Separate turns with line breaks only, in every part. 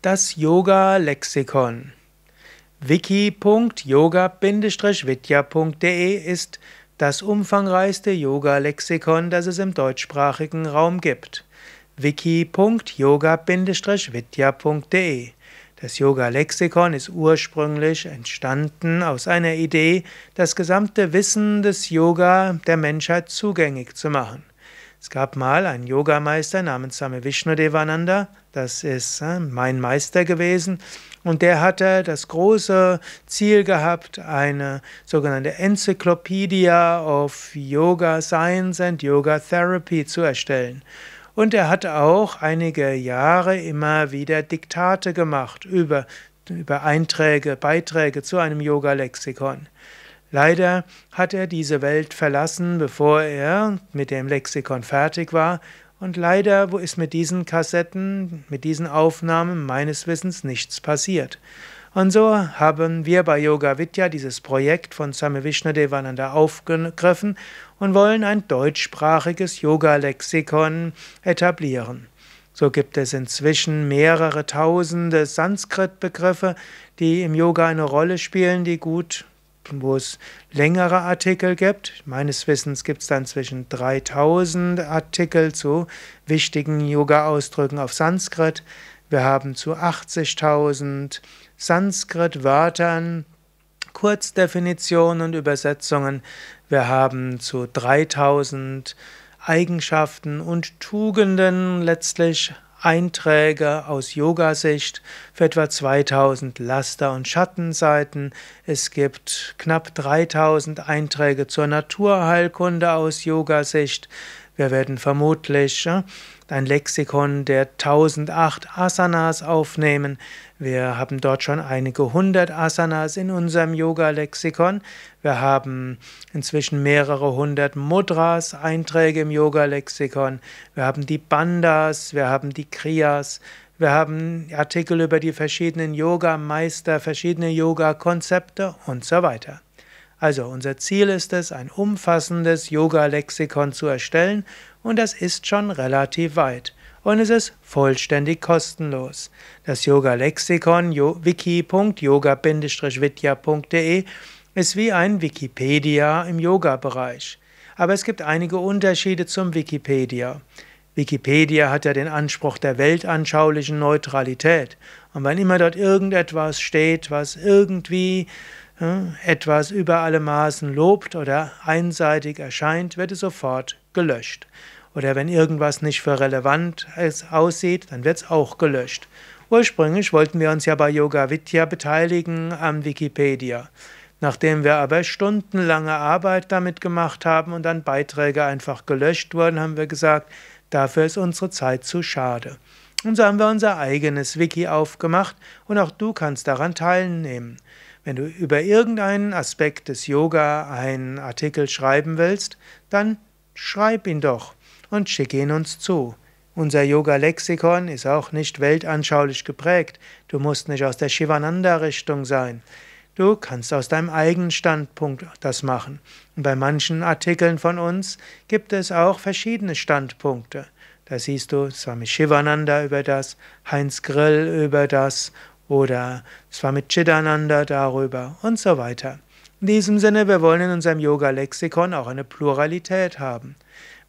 Das Yoga-Lexikon. wiki.yoga-vidya.de ist das umfangreichste Yoga-Lexikon, das es im deutschsprachigen Raum gibt. wiki.yoga-vidya.de das Yoga-Lexikon ist ursprünglich entstanden aus einer Idee, das gesamte Wissen des Yoga der Menschheit zugänglich zu machen. Es gab mal einen Yogameister namens Same Vishnudevananda, das ist äh, mein Meister gewesen, und der hatte das große Ziel gehabt, eine sogenannte Enzyklopädie of Yoga Science and Yoga Therapy zu erstellen. Und er hat auch einige Jahre immer wieder Diktate gemacht über, über Einträge, Beiträge zu einem Yoga-Lexikon. Leider hat er diese Welt verlassen, bevor er mit dem Lexikon fertig war, und leider ist mit diesen Kassetten, mit diesen Aufnahmen meines Wissens nichts passiert. Und so haben wir bei Yoga Vidya dieses Projekt von Swami Vishnadevananda aufgegriffen und wollen ein deutschsprachiges Yoga-Lexikon etablieren. So gibt es inzwischen mehrere tausende Sanskrit-Begriffe, die im Yoga eine Rolle spielen, die gut wo es längere Artikel gibt. Meines Wissens gibt es dann zwischen 3000 Artikel zu wichtigen Yoga-Ausdrücken auf Sanskrit. Wir haben zu 80.000 Sanskrit-Wörtern Kurzdefinitionen und Übersetzungen. Wir haben zu 3000 Eigenschaften und Tugenden letztlich Einträge aus Yoga-Sicht für etwa 2000 Laster- und Schattenseiten. Es gibt knapp 3000 Einträge zur Naturheilkunde aus Yoga-Sicht. Wir werden vermutlich ein Lexikon der 1008 Asanas aufnehmen. Wir haben dort schon einige hundert Asanas in unserem Yoga-Lexikon. Wir haben inzwischen mehrere hundert Mudras, Einträge im Yoga-Lexikon. Wir haben die Bandas, wir haben die Kriyas. Wir haben Artikel über die verschiedenen Yoga-Meister, verschiedene Yoga-Konzepte und so weiter. Also unser Ziel ist es, ein umfassendes Yoga-Lexikon zu erstellen und das ist schon relativ weit. Und es ist vollständig kostenlos. Das Yoga-Lexikon wiki.yoga-vidya.de ist wie ein Wikipedia im Yoga-Bereich. Aber es gibt einige Unterschiede zum Wikipedia. Wikipedia hat ja den Anspruch der weltanschaulichen Neutralität. Und wenn immer dort irgendetwas steht, was irgendwie hm? etwas über alle Maßen lobt oder einseitig erscheint, wird es sofort gelöscht. Oder wenn irgendwas nicht für relevant aussieht, dann wird es auch gelöscht. Ursprünglich wollten wir uns ja bei Yoga Vidya beteiligen am Wikipedia. Nachdem wir aber stundenlange Arbeit damit gemacht haben und dann Beiträge einfach gelöscht wurden, haben wir gesagt, dafür ist unsere Zeit zu schade. Und so haben wir unser eigenes Wiki aufgemacht und auch du kannst daran teilnehmen. Wenn du über irgendeinen Aspekt des Yoga einen Artikel schreiben willst, dann schreib ihn doch und schick ihn uns zu. Unser Yoga-Lexikon ist auch nicht weltanschaulich geprägt. Du musst nicht aus der Shivananda-Richtung sein. Du kannst aus deinem eigenen Standpunkt das machen. Und bei manchen Artikeln von uns gibt es auch verschiedene Standpunkte. Da siehst du Swami Shivananda über das, Heinz Grill über das oder Swami Chidananda darüber und so weiter. In diesem Sinne, wir wollen in unserem Yoga-Lexikon auch eine Pluralität haben.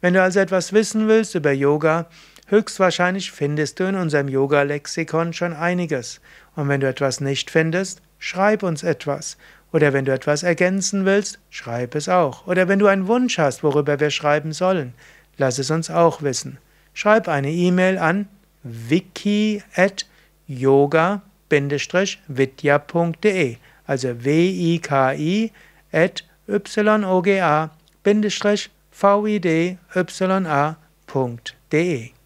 Wenn du also etwas wissen willst über Yoga, höchstwahrscheinlich findest du in unserem Yoga-Lexikon schon einiges. Und wenn du etwas nicht findest, schreib uns etwas. Oder wenn du etwas ergänzen willst, schreib es auch. Oder wenn du einen Wunsch hast, worüber wir schreiben sollen, lass es uns auch wissen. Schreib eine E-Mail an wiki at yoga.com wiki-vidya.de. Also w-i-k-i at y-o-g-a-vidya.de.